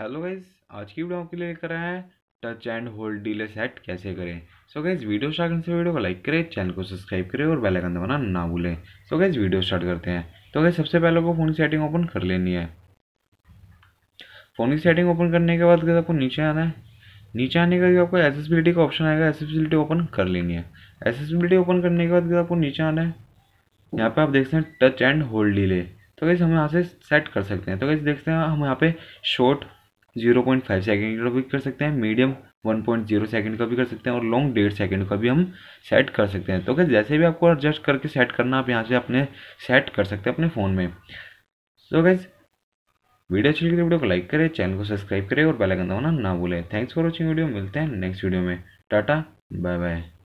hello guys आज की video आपके लिए लेकर आया है touch and hold delay set कैसे करें सो गाइज वीडियो स्टार्ट करने से वीडियो को लाइक करें चैनल को सब्सक्राइब करें और बेल आइकन दबाना ना भूलें सो गाइज वीडियो स्टार्ट करते हैं तो गाइज सबसे पहले आपको फ़ोन की सेटिंग ओपन कर लेनी है फ़ोन की सेटिंग ओपन करने के बाद आपको नीचे आना है नीचे आने के बाद आपको एसेसिबिलिटी का ऑप्शन आएगा एसेसिबिलिटी ओपन कर लेनी है एसेसिबिलिटी ओपन करने के बाद आपको नीचे आना है यहाँ पर आप देख सकते हैं टच एंड होल्ड डीले तो कैसे हम यहाँ से सेट कर सकते हैं तो कैसे देखते हैं हम यहाँ पे short zero point five second का भी कर सकते हैं medium one point zero second का भी कर सकते हैं और लॉन्ग डेढ़ सेकेंड का भी हम सेट कर सकते हैं तो क्या जैसे भी आपको एडजस्ट करके सेट करना आप यहाँ से अपने सेट कर सकते हैं अपने फ़ोन में सो गैस वीडियो अच्छी लगी तो वीडियो को लाइक करें चैनल को सब्सक्राइब करें और बेल आइकन दबाना ना भूलें थैंक्स फॉर वॉचिंग वीडियो मिलते हैं नेक्स्ट वीडियो में टाटा बाय बाय